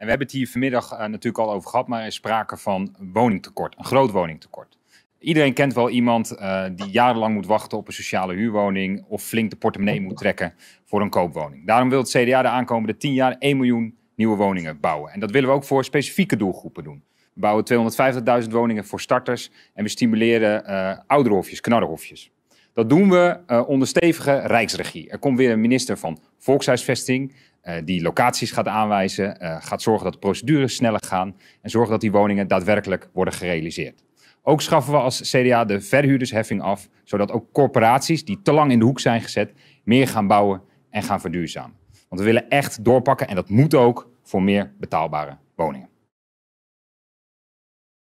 En we hebben het hier vanmiddag eh, natuurlijk al over gehad, maar er is sprake van woningtekort, een groot woningtekort. Iedereen kent wel iemand eh, die jarenlang moet wachten op een sociale huurwoning of flink de portemonnee moet trekken voor een koopwoning. Daarom wil het CDA de aankomende 10 jaar 1 miljoen nieuwe woningen bouwen. En dat willen we ook voor specifieke doelgroepen doen. We bouwen 250.000 woningen voor starters en we stimuleren uh, eh, ouderhofjes, knarrenhofjes. Dat doen we uh, onder stevige rijksregie. Er komt weer een minister van Volkshuisvesting, eh, die locaties gaat aanwijzen, eh, gaat zorgen dat de procedures sneller gaan en zorgen dat die woningen daadwerkelijk worden gerealiseerd. Ook schaffen we als CDA de verhuurdersheffing af, zodat ook corporaties die te lang in de hoek zijn gezet, meer gaan bouwen en gaan verduurzamen. Want we willen echt doorpakken en dat moet ook voor meer betaalbare woningen.